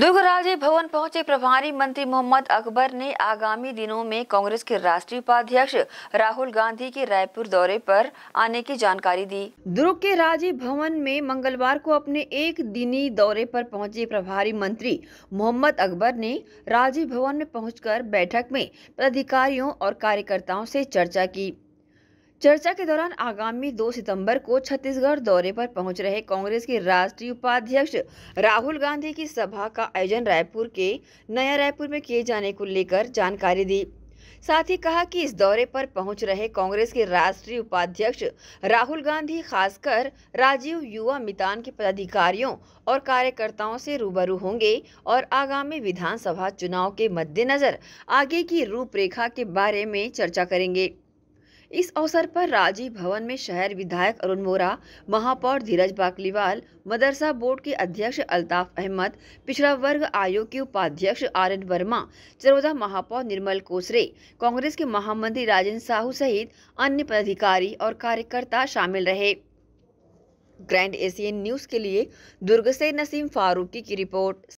दुर्ग राज्य भवन पहुंचे प्रभारी मंत्री मोहम्मद अकबर ने आगामी दिनों में कांग्रेस के राष्ट्रीय उपाध्यक्ष राहुल गांधी के रायपुर दौरे पर आने की जानकारी दी दुर्ग के राजे भवन में मंगलवार को अपने एक दिनी दौरे पर पहुंचे प्रभारी मंत्री मोहम्मद अकबर ने राजीव भवन में पहुंचकर बैठक में पदाधिकारियों और कार्यकर्ताओं ऐसी चर्चा की चर्चा के दौरान आगामी 2 सितंबर को छत्तीसगढ़ दौरे पर पहुंच रहे कांग्रेस के राष्ट्रीय उपाध्यक्ष राहुल गांधी की सभा का आयोजन रायपुर के नया रायपुर में किए जाने को लेकर जानकारी दी साथ ही कहा कि इस दौरे पर पहुंच रहे कांग्रेस के राष्ट्रीय उपाध्यक्ष राहुल गांधी खासकर राजीव युवा मितान के पदाधिकारियों और कार्यकर्ताओं से रूबरू होंगे और आगामी विधानसभा चुनाव के मद्देनजर आगे की रूपरेखा के बारे में चर्चा करेंगे इस अवसर पर राजीव भवन में शहर विधायक अरुण मोरा महापौर धीरज बाकलीवाल मदरसा बोर्ड के अध्यक्ष अल्ताफ अहमद पिछड़ा वर्ग आयोग के उपाध्यक्ष आर एन वर्मा चरौदा महापौर निर्मल कोसरे कांग्रेस के महामंत्री राजेंद्र साहू सहित अन्य पदाधिकारी और कार्यकर्ता शामिल रहे ग्रैंड एशियन न्यूज के लिए दुर्ग से नसीम फारूकी की रिपोर्ट